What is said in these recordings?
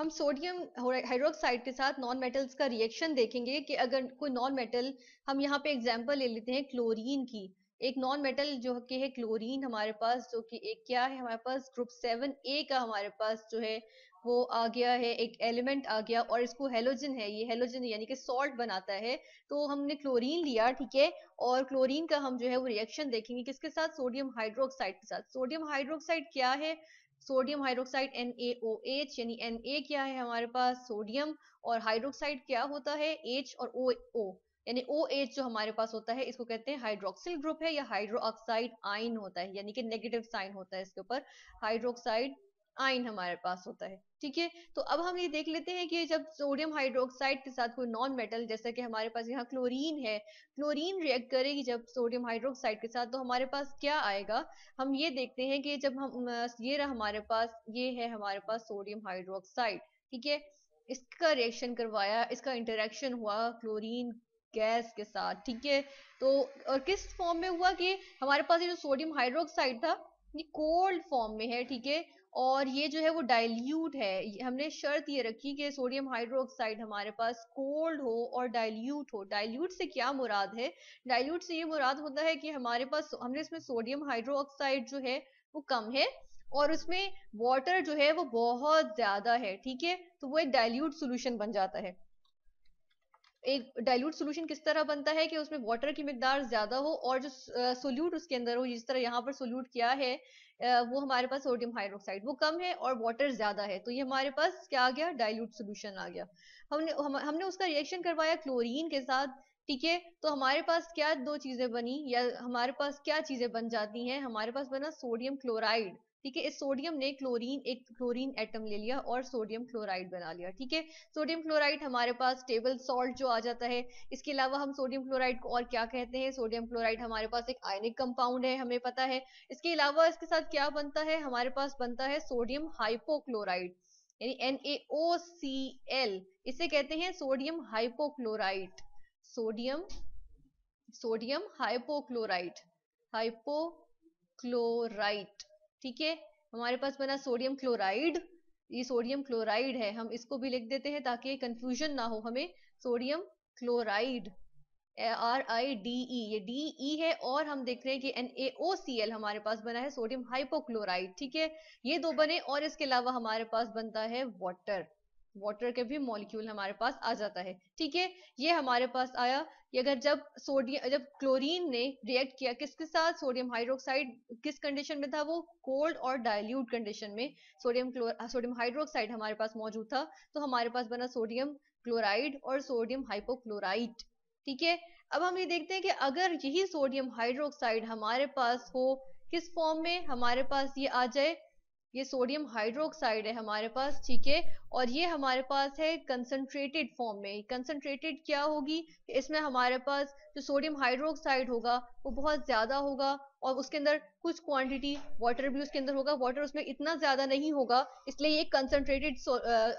हम sodium hydroxide के साथ नॉन मेटल्स का रिएक्शन देखेंगे कि अगर कोई नॉन मेटल हम यहाँ पे एग्जाम्पल ले लेते हैं क्लोरीन की एक नॉन मेटल जो कि है क्लोरीन हमारे पास जो कि एक क्या है हमारे पास ग्रुप सेवन ए का हमारे पास जो है वो आ गया है एक एलिमेंट आ गया और इसको हेलोजन है ये हेलोजन यानी कि सॉल्ट बनाता है तो हमने क्लोरीन लिया ठीक है और क्लोरीन का हम जो है वो रिएक्शन देखेंगे किसके साथ सोडियम हाइड्रोक्साइड के साथ सोडियम हाइड्रोक्साइड क्या है सोडियम हाइड्रोक्साइड एन यानी एन क्या है हमारे पास सोडियम और हाइड्रोक्साइड क्या होता है एच और ओ ओ यानी ओ एच जो हमारे पास होता है इसको कहते हैं हाइड्रोक्सिल ग्रुप है या हाइड्रोक्साइड आइन होता है यानी कि नेगेटिव साइन होता है इसके ऊपर हाइड्रोक्साइड आयन हमारे पास होता है ठीक है तो अब हम ये देख लेते हैं कि जब सोडियम हाइड्रोक्साइड के साथ कोई नॉन मेटल जैसा कि हमारे पास यहाँ क्लोरीन है क्लोरीन रिएक्ट करेगी जब सोडियम हाइड्रोक्साइड के साथ तो हमारे पास क्या आएगा हम ये देखते हैं कि जब हम ये रहा हमारे पास ये है हमारे पास सोडियम हाइड्रोक्साइड ठीक है इसका रिएक्शन करवाया इसका इंटरेक्शन हुआ क्लोरीन गैस के साथ ठीक है तो और किस फॉर्म में हुआ कि हमारे पास ये जो सोडियम हाइड्रोक्साइड था ये कोल्ड फॉर्म में है ठीक है और ये जो है वो डाइल्यूट है हमने शर्त ये रखी कि सोडियम हाइड्रोक्साइड हमारे पास कोल्ड हो और डाइल्यूट हो डाइल्यूट से क्या मुराद है डाइल्यूट से ये मुराद होता है कि हमारे पास हमने इसमें सोडियम हाइड्रोक्साइड जो है वो कम है और उसमें वाटर जो है वो बहुत ज्यादा है ठीक है तो वो एक डाइल्यूट सोल्यूशन बन जाता है एक डाइल्यूट सोल्यूशन किस तरह बनता है कि उसमें वाटर की मकदार ज्यादा हो और जो सोल्यूट उसके अंदर हो जिस तरह यहाँ पर सोल्यूट किया है वो हमारे पास सोडियम हाइड्रोक्साइड वो कम है और वाटर ज्यादा है तो ये हमारे पास क्या आ गया डाइल्यूट सोल्यूशन आ गया हमने हम, हमने उसका रिएक्शन करवाया क्लोरीन के साथ ठीक है तो हमारे पास क्या दो चीजें बनी या हमारे पास क्या चीजें बन जाती हैं हमारे पास बना सोडियम क्लोराइड ठीक है इस सोडियम ने क्लोरीन एक क्लोरीन एटम ले लिया और सोडियम क्लोराइड बना लिया ठीक है सोडियम क्लोराइड हमारे पास स्टेबल सॉल्ट जो आ जाता है इसके अलावा हम सोडियम क्लोराइड को और क्या कहते हैं सोडियम क्लोराइड हमारे पास एक आयनिक कंपाउंड है हमें पता है इसके अलावा इसके साथ क्या बनता है हमारे पास बनता है सोडियम हाइपोक्लोराइड यानी एन एल इसे कहते हैं sodium hypochloride sodium sodium hypochloride hypochlorite ठीक है हमारे पास बना सोडियम क्लोराइड ये सोडियम क्लोराइड है हम इसको भी लिख देते हैं ताकि कंफ्यूजन ना हो हमें sodium chloride R I D E ये डी ई e है और हम देख रहे हैं कि N A O C L हमारे पास बना है सोडियम हाइपोक्लोराइड ठीक है ये दो बने और इसके अलावा हमारे पास बनता है वाटर वाटर के भी मॉलिक्यूल हमारे पास आ जाता है ठीक है ये हमारे पास आया कि अगर जब सोडियम जब क्लोरीन ने रिएक्ट किया किसके साथ सोडियम हाइड्रोक्साइड किस कंडीशन में था वो कोल्ड और डायल्यूट कंडीशन में सोडियम सोडियम हाइड्रोक्साइड हमारे पास मौजूद था तो हमारे पास बना सोडियम क्लोराइड और सोडियम हाइपोक्लोराइड ठीक है अब हम ये देखते हैं कि अगर यही सोडियम हाइड्रोक्साइड हमारे पास हो किस फॉर्म में हमारे पास ये आ जाए ये सोडियम हाइड्रोक्साइड है हमारे पास ठीक है और ये हमारे पास है कंसनट्रेटेड फॉर्म में कंसनट्रेटेड क्या होगी इसमें हमारे पास जो सोडियम हाइड्रोक्साइड होगा वो बहुत ज्यादा होगा और उसके अंदर कुछ क्वांटिटी वाटर भी उसके अंदर होगा वाटर उसमें इतना ज्यादा नहीं होगा इसलिए ये कंसनट्रेटेड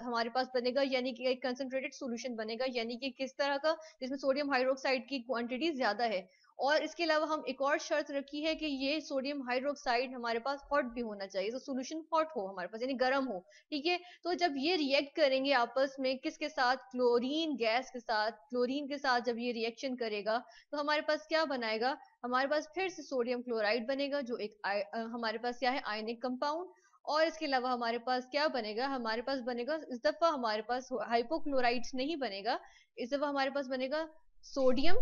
हमारे पास बनेगा यानी कि एक कंसनट्रेटेड सोल्यूशन बनेगा यानी कि किस तरह का जिसमें सोडियम हाइड्रोक्साइड की क्वांटिटी ज्यादा है और इसके अलावा हम एक और शर्त रखी है कि ये सोडियम हाइड्रोक्साइड हमारे पास हॉट भी होना चाहिए तो सोल्यूशन हॉट हो हमारे पास यानी गर्म हो ठीक है तो जब ये रिएक्ट करेंगे आपस में किसके साथ क्लोरीन गैस के साथ क्लोरीन के साथ जब ये रिएक्शन करेगा तो हमारे पास क्या बनाएगा हमारे पास फिर से सोडियम क्लोराइड बनेगा जो एक आ, हमारे पास क्या है आयनिक कंपाउंड और इसके अलावा हमारे पास क्या बनेगा हमारे पास बनेगा इस दफा हमारे पास हाइपोक्लोराइड नहीं बनेगा इस दफा हमारे पास बनेगा सोडियम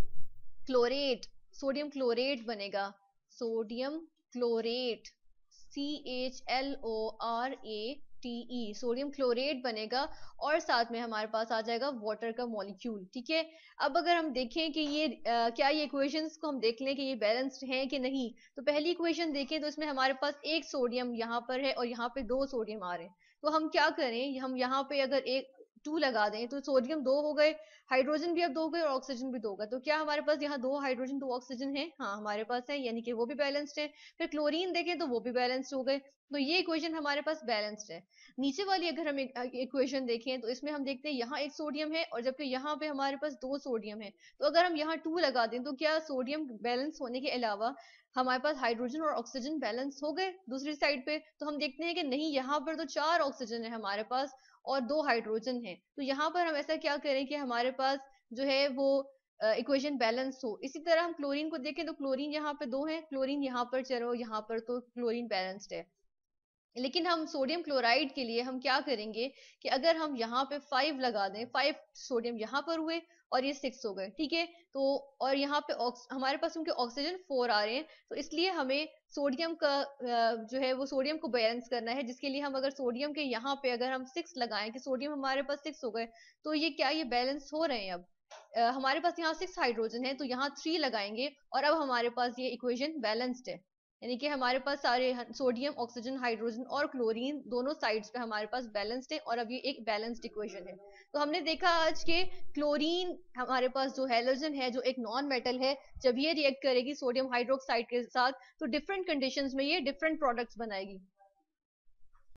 क्लोरेट सोडियम क्लोरेट बनेगा sodium chlorate C H L O R A T E sodium chlorate बनेगा और साथ में हमारे पास आ जाएगा वाटर का मॉलिक्यूल ठीक है अब अगर हम देखें कि ये आ, क्या ये इक्वेशंस को हम देख लें कि ये बैलेंस्ड हैं कि नहीं तो पहली इक्वेशन देखें तो इसमें हमारे पास एक सोडियम यहाँ पर है और यहाँ पे दो सोडियम आ रहे हैं तो हम क्या करें हम यहाँ पे अगर एक टू लगा दें तो सोडियम दो हो गए हाइड्रोजन भी अब दो हो गए और ऑक्सीजन भी दो हो गए तो क्या हमारे पास यहाँ दो हाइड्रोजन दो ऑक्सीजन है हाँ हमारे पास है यानी कि वो भी बैलेंस्ड है फिर क्लोरीन देखें तो वो भी बैलेंस्ड हो गए तो ये इक्वेशन हमारे पास बैलेंस्ड है नीचे वाली अगर हम इक्वेशन देखें तो इसमें हम देखते हैं यहाँ एक सोडियम है और जबकि यहाँ पे हमारे पास दो सोडियम है तो अगर हम यहाँ टू लगा दें तो क्या सोडियम बैलेंस होने के अलावा हमारे पास हाइड्रोजन और ऑक्सीजन बैलेंस हो गए दूसरी साइड पे तो हम देखते हैं कि नहीं यहाँ पर तो चार ऑक्सीजन है हमारे पास और दो हाइड्रोजन है तो यहाँ पर हम ऐसा क्या करें कि हमारे पास जो है वो इक्वेशन बैलेंस हो इसी तरह हम क्लोरीन को देखें तो क्लोरीन यहाँ पे दो है क्लोरीन यहाँ पर चलो यहाँ पर तो क्लोरीन बैलेंस्ड है लेकिन हम सोडियम क्लोराइड के लिए हम क्या करेंगे कि अगर हम यहाँ पे फाइव लगा दें फाइव सोडियम यहाँ पर हुए और ये सिक्स हो गए ठीक है तो और यहाँ पे हमारे पास उनके ऑक्सीजन फोर आ रहे हैं तो इसलिए हमें सोडियम का जो है वो सोडियम को बैलेंस करना है जिसके लिए हम अगर सोडियम के यहाँ पे अगर हम सिक्स लगाएं कि सोडियम हमारे पास सिक्स हो गए तो ये क्या ये बैलेंस हो रहे हैं अब हमारे पास यहाँ सिक्स हाइड्रोजन है तो यहाँ थ्री लगाएंगे और अब हमारे पास ये इक्वेशन बैलेंस्ड है यानी कि हमारे पास सारे सोडियम ऑक्सीजन हाइड्रोजन और क्लोरीन दोनों साइड्स पे हमारे पास बैलेंस्ड है और अब ये एक बैलेंस्ड इक्वेशन है तो हमने देखा आज के क्लोरीन हमारे पास जो हेलोजन है जो एक नॉन मेटल है जब ये रिएक्ट करेगी सोडियम हाइड्रोक्साइड के साथ तो डिफरेंट कंडीशन में ये डिफरेंट प्रोडक्ट्स बनाएगी